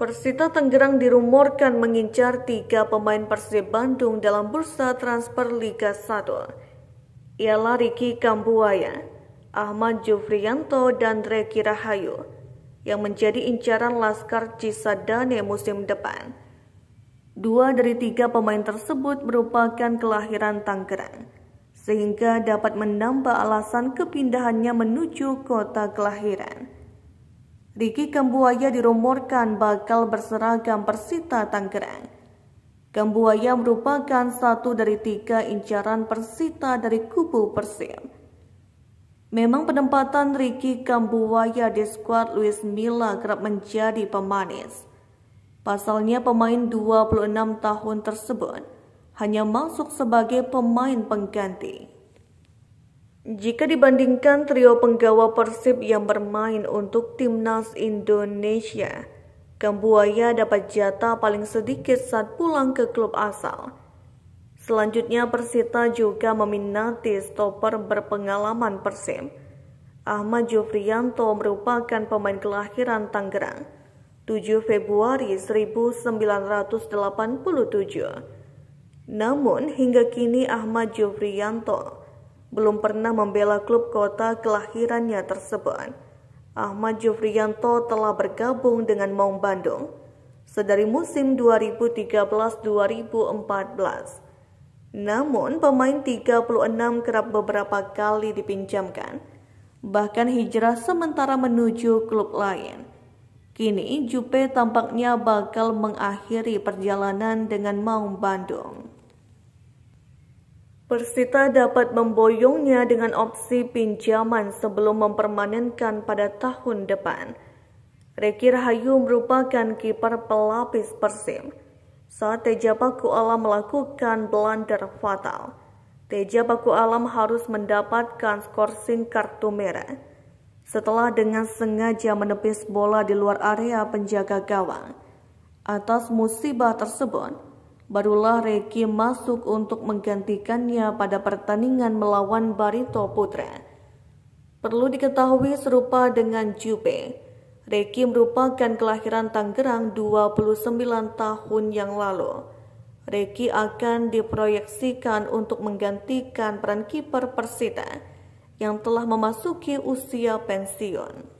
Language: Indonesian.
Persita Tangerang dirumorkan mengincar tiga pemain Persib Bandung dalam bursa transfer Liga 1. Ialah Riki Kambuaya, Ahmad Jufrianto, dan Reki Rahayu yang menjadi incaran Laskar Cisadane musim depan. Dua dari tiga pemain tersebut merupakan kelahiran Tangerang, sehingga dapat menambah alasan kepindahannya menuju kota kelahiran. Riki Kambuaya dirumorkan bakal berseragam Persita Tangerang. Kambuaya merupakan satu dari tiga incaran Persita dari kubu Persib. Memang penempatan Riki Kambuaya di skuad Luis Milla kerap menjadi pemanis. Pasalnya pemain 26 tahun tersebut hanya masuk sebagai pemain pengganti. Jika dibandingkan trio penggawa Persib yang bermain untuk timnas Indonesia, Kambuaya dapat jatah paling sedikit saat pulang ke klub asal. Selanjutnya Persita juga meminati stopper berpengalaman Persib. Ahmad Jofrianto merupakan pemain kelahiran Tangerang, 7 Februari 1987. Namun hingga kini Ahmad Jofrianto belum pernah membela klub kota kelahirannya tersebut. Ahmad Jufrianto telah bergabung dengan Maung Bandung sedari musim 2013-2014. Namun, pemain 36 kerap beberapa kali dipinjamkan, bahkan hijrah sementara menuju klub lain. Kini, Jupe tampaknya bakal mengakhiri perjalanan dengan Maung Bandung. Persita dapat memboyongnya dengan opsi pinjaman sebelum mempermanenkan pada tahun depan. Reki Rahayu merupakan kiper pelapis Persim. Saat Teja Paku Alam melakukan blunder fatal, Teja Paku Alam harus mendapatkan skorsing kartu merah setelah dengan sengaja menepis bola di luar area penjaga gawang. Atas musibah tersebut, barulah Reki masuk untuk menggantikannya pada pertandingan melawan Barito Putra. Perlu diketahui serupa dengan Jupe. Reki merupakan kelahiran Tangerang 29 tahun yang lalu. Reki akan diproyeksikan untuk menggantikan peran kiper Persita yang telah memasuki usia pensiun.